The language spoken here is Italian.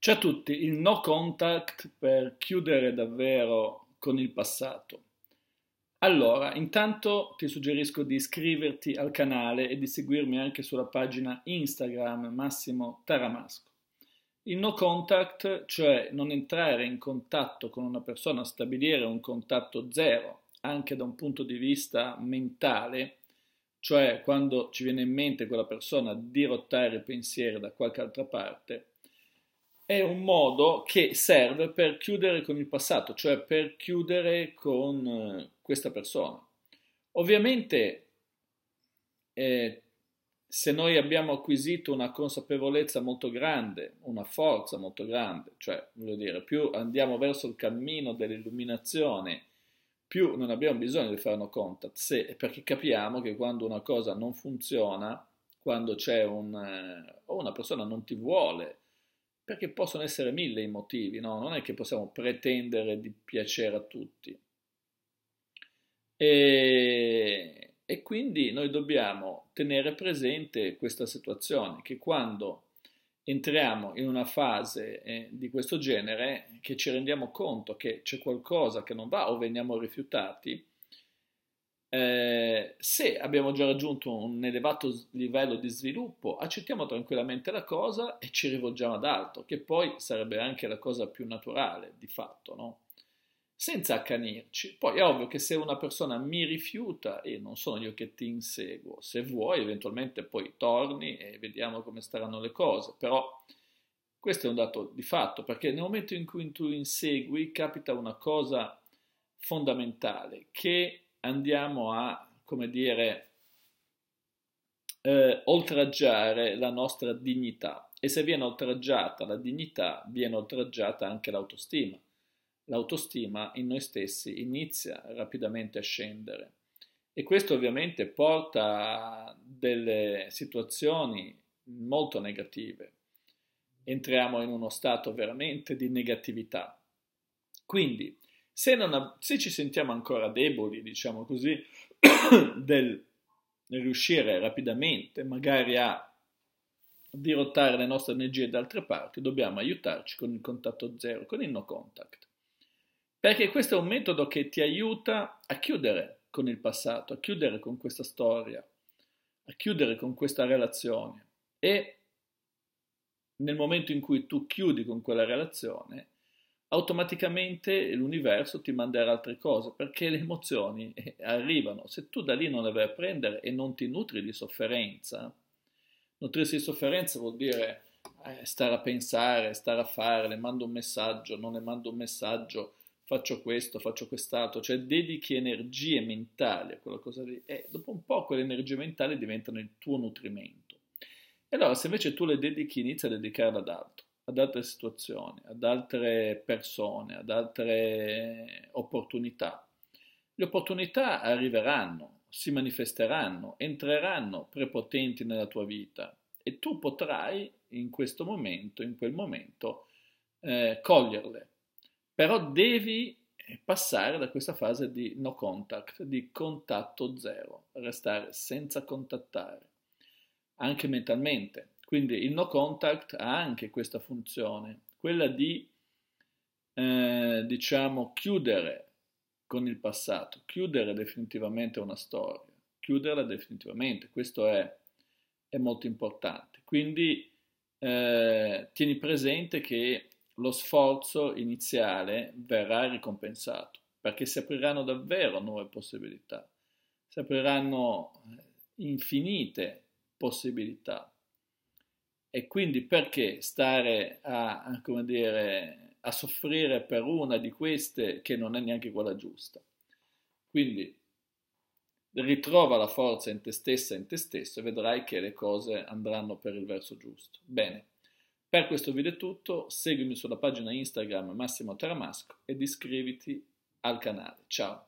Ciao a tutti, il no contact per chiudere davvero con il passato. Allora, intanto ti suggerisco di iscriverti al canale e di seguirmi anche sulla pagina Instagram Massimo Taramasco. Il no contact, cioè non entrare in contatto con una persona, stabilire un contatto zero, anche da un punto di vista mentale, cioè quando ci viene in mente quella persona dirottare il pensiero da qualche altra parte, è un modo che serve per chiudere con il passato, cioè per chiudere con eh, questa persona. Ovviamente, eh, se noi abbiamo acquisito una consapevolezza molto grande, una forza molto grande, cioè, voglio dire, più andiamo verso il cammino dell'illuminazione, più non abbiamo bisogno di fare no contact, se, perché capiamo che quando una cosa non funziona, quando c'è un, eh, o una persona non ti vuole, perché possono essere mille i motivi, no? Non è che possiamo pretendere di piacere a tutti. E, e quindi noi dobbiamo tenere presente questa situazione, che quando entriamo in una fase eh, di questo genere che ci rendiamo conto che c'è qualcosa che non va o veniamo rifiutati, eh, se abbiamo già raggiunto un elevato livello di sviluppo, accettiamo tranquillamente la cosa e ci rivolgiamo ad altro, che poi sarebbe anche la cosa più naturale, di fatto, no? Senza accanirci. Poi è ovvio che se una persona mi rifiuta e non sono io che ti inseguo, se vuoi eventualmente poi torni e vediamo come staranno le cose, però questo è un dato di fatto, perché nel momento in cui tu insegui capita una cosa fondamentale, che andiamo a, come dire, eh, oltraggiare la nostra dignità. E se viene oltraggiata la dignità, viene oltraggiata anche l'autostima. L'autostima in noi stessi inizia rapidamente a scendere. E questo ovviamente porta a delle situazioni molto negative. Entriamo in uno stato veramente di negatività. Quindi se, non, se ci sentiamo ancora deboli, diciamo così, del riuscire rapidamente magari a dirottare le nostre energie da altre parti, dobbiamo aiutarci con il contatto zero, con il no contact. Perché questo è un metodo che ti aiuta a chiudere con il passato, a chiudere con questa storia, a chiudere con questa relazione. E nel momento in cui tu chiudi con quella relazione, automaticamente l'universo ti manderà altre cose perché le emozioni eh, arrivano. Se tu da lì non le vai a prendere e non ti nutri di sofferenza, nutrirsi di sofferenza vuol dire eh, stare a pensare, stare a fare, le mando un messaggio, non le mando un messaggio, faccio questo, faccio quest'altro, cioè dedichi energie mentali a quella cosa lì e dopo un po' quelle energie mentali diventano il tuo nutrimento. E allora se invece tu le dedichi, inizia a dedicarle ad altro ad altre situazioni, ad altre persone, ad altre opportunità. Le opportunità arriveranno, si manifesteranno, entreranno prepotenti nella tua vita e tu potrai in questo momento, in quel momento, eh, coglierle. Però devi passare da questa fase di no contact, di contatto zero, restare senza contattare, anche mentalmente quindi il no contact ha anche questa funzione, quella di, eh, diciamo, chiudere con il passato, chiudere definitivamente una storia, chiuderla definitivamente, questo è, è molto importante. Quindi eh, tieni presente che lo sforzo iniziale verrà ricompensato, perché si apriranno davvero nuove possibilità, si apriranno eh, infinite possibilità e quindi perché stare a, a, come dire, a soffrire per una di queste che non è neanche quella giusta? Quindi ritrova la forza in te stessa, in te stesso e vedrai che le cose andranno per il verso giusto. Bene, per questo video è tutto, seguimi sulla pagina Instagram Massimo Teramasco ed iscriviti al canale. Ciao!